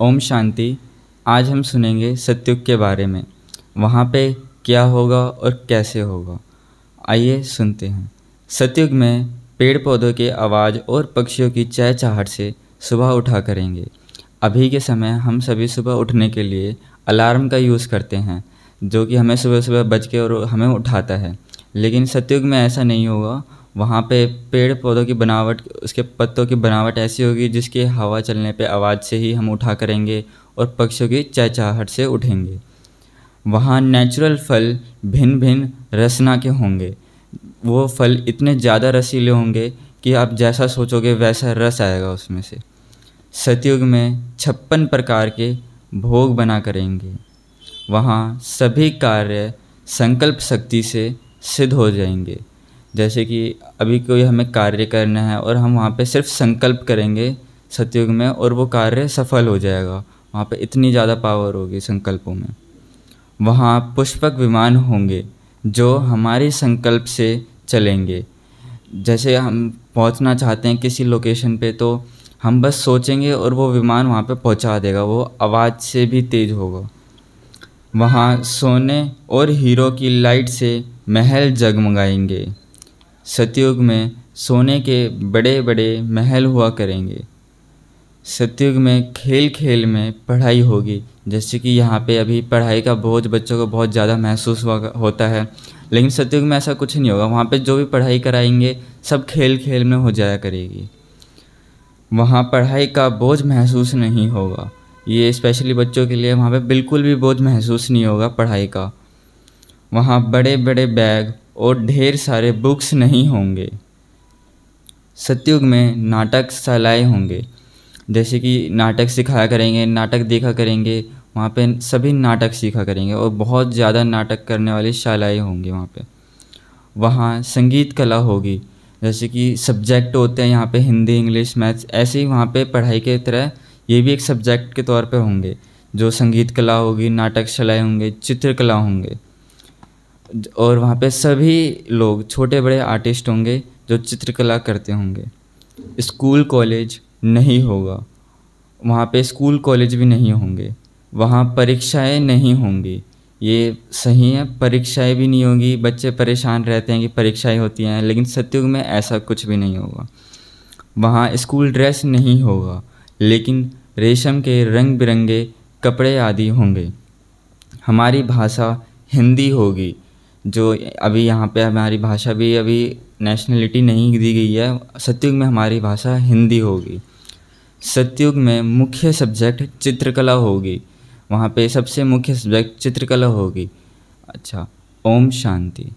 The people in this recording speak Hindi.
ओम शांति आज हम सुनेंगे सत्युग के बारे में वहाँ पे क्या होगा और कैसे होगा आइए सुनते हैं सत्युग में पेड़ पौधों के आवाज़ और पक्षियों की चहचहट से सुबह उठा करेंगे अभी के समय हम सभी सुबह उठने के लिए अलार्म का यूज़ करते हैं जो कि हमें सुबह सुबह बज के और हमें उठाता है लेकिन सत्युग में ऐसा नहीं होगा वहाँ पे पेड़ पौधों की बनावट उसके पत्तों की बनावट ऐसी होगी जिसकी हवा चलने पे आवाज़ से ही हम उठा करेंगे और पक्षियों की चहचाहट से उठेंगे वहाँ नेचुरल फल भिन्न भिन्न रसना के होंगे वो फल इतने ज़्यादा रसीले होंगे कि आप जैसा सोचोगे वैसा रस आएगा उसमें से सतयुग में छप्पन प्रकार के भोग बना करेंगे वहाँ सभी कार्य संकल्प शक्ति से सिद्ध हो जाएंगे जैसे कि अभी कोई हमें कार्य करना है और हम वहाँ पे सिर्फ संकल्प करेंगे सतयुग में और वो कार्य सफल हो जाएगा वहाँ पे इतनी ज़्यादा पावर होगी संकल्पों में वहाँ पुष्पक विमान होंगे जो हमारे संकल्प से चलेंगे जैसे हम पहुँचना चाहते हैं किसी लोकेशन पे तो हम बस सोचेंगे और वो विमान वहाँ पे पहुँचा देगा वो आवाज़ से भी तेज़ होगा वहाँ सोने और हीरो की लाइट से महल जगमगाएंगे सतयुग में सोने के बड़े बड़े महल हुआ करेंगे सतयुग में खेल खेल में पढ़ाई होगी जैसे कि यहाँ पे अभी पढ़ाई का बोझ बच्चों को बहुत ज़्यादा महसूस हुआ होता है लेकिन सतयुग में ऐसा कुछ नहीं होगा वहाँ पे जो भी पढ़ाई कराएंगे सब खेल खेल में हो जाया करेगी वहाँ पढ़ाई का बोझ महसूस नहीं होगा ये स्पेशली बच्चों के लिए वहाँ पे बिल्कुल भी बोझ महसूस नहीं होगा पढ़ाई का वहाँ बड़े बड़े बैग और ढेर सारे बुक्स नहीं होंगे सत्युग में नाटक सलाए होंगे जैसे कि नाटक सिखाया करेंगे नाटक देखा करेंगे वहाँ पे सभी नाटक सीखा करेंगे और बहुत ज़्यादा नाटक करने वाली शालाएँ होंगी वहाँ पे वहाँ संगीत कला होगी जैसे कि सब्जेक्ट होते हैं यहाँ पे हिंदी इंग्लिश मैथ्स ऐसे ही वहाँ पे पढ़ाई के तरह ये भी एक सब्जेक्ट के तौर पे होंगे जो संगीत कला होगी नाटक शालाएँ होंगे चित्रकला होंगे और वहाँ पे सभी लोग छोटे बड़े आर्टिस्ट होंगे जो चित्रकला करते होंगे स्कूल कॉलेज नहीं होगा वहाँ पे स्कूल कॉलेज भी नहीं होंगे वहाँ परीक्षाएं नहीं होंगी ये सही है परीक्षाएं भी नहीं होंगी बच्चे परेशान रहते हैं कि परीक्षाएं होती हैं लेकिन सत्युग में ऐसा कुछ भी नहीं होगा वहाँ स्कूल ड्रेस नहीं होगा लेकिन रेशम के रंग बिरंगे कपड़े आदि होंगे हमारी भाषा हिंदी होगी जो अभी यहाँ पे हमारी भाषा भी अभी नेशनलिटी नहीं दी गई है सत्युग में हमारी भाषा हिंदी होगी सत्युग में मुख्य सब्जेक्ट चित्रकला होगी वहाँ पे सबसे मुख्य सब्जेक्ट चित्रकला होगी अच्छा ओम शांति